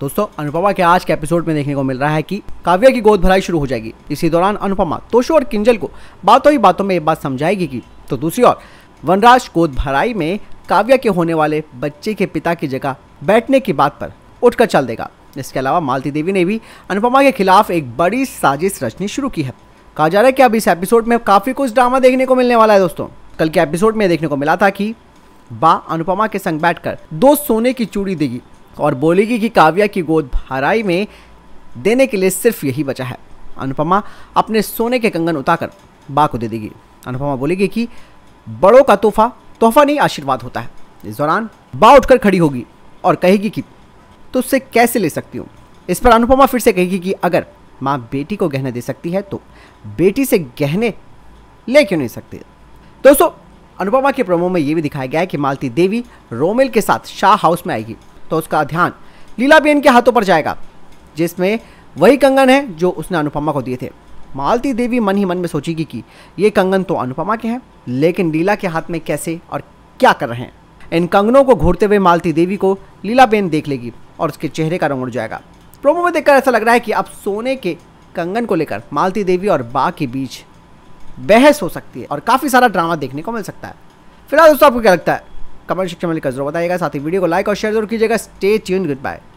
दोस्तों अनुपमा के आज के एपिसोड में देखने को मिल रहा है कि काव्या की गोद भराई शुरू हो जाएगी इसी दौरान अनुपमा तोशो और किंजल को बातों ही बातों में एक बात समझाएगी कि तो दूसरी ओर वनराज गोद भराई में काव्या के होने वाले बच्चे के पिता की जगह बैठने की बात पर उठकर चल देगा इसके अलावा मालती देवी ने भी अनुपमा के खिलाफ एक बड़ी साजिश रचनी शुरू की है कहा जा रहा है कि अब इस एपिसोड में काफ़ी कुछ ड्रामा देखने को मिलने वाला है दोस्तों कल के एपिसोड में देखने को मिला था कि बा अनुपमा के संग बैठकर दो सोने की चूड़ी देगी और बोलेगी कि काव्या की गोद भराई में देने के लिए सिर्फ यही बचा है अनुपमा अपने सोने के कंगन उतारकर बा को दे देगी अनुपमा बोलेगी कि बड़ों का तोहफा तोहफा नहीं आशीर्वाद होता है इस दौरान बा उठकर खड़ी होगी और कहेगी कि तुझसे उससे कैसे ले सकती हूँ इस पर अनुपमा फिर से कहेगी कि अगर माँ बेटी को गहने दे सकती है तो बेटी से गहने ले क्यों नहीं सकते दोस्तों अनुपमा के प्रोमो में ये भी दिखाया गया है कि मालती देवी रोमेल के साथ शाह हाउस में आएगी तो उसका ध्यान लीलाबेन के हाथों पर जाएगा जिसमें वही कंगन है जो उसने अनुपमा को दिए थे मालती देवी मन ही मन में सोचेगी कि ये कंगन तो अनुपमा के हैं लेकिन लीला के हाथ में कैसे और क्या कर रहे हैं इन कंगनों को घूरते हुए मालती देवी को लीलाबेन देख लेगी और उसके चेहरे का रंग उड़ जाएगा प्रोमो में देखकर ऐसा लग रहा है कि अब सोने के कंगन को लेकर मालती देवी और बा के बीच बहस हो सकती है और काफ़ी सारा ड्रामा देखने को मिल सकता है फिलहाल दोस्तों आपको क्या लगता है कमेंट सेक्शन में लिखकर जरूर बताइएगा साथ ही वीडियो को लाइक और शेयर जरूर कीजिएगा स्टे ट्यून गुड बाय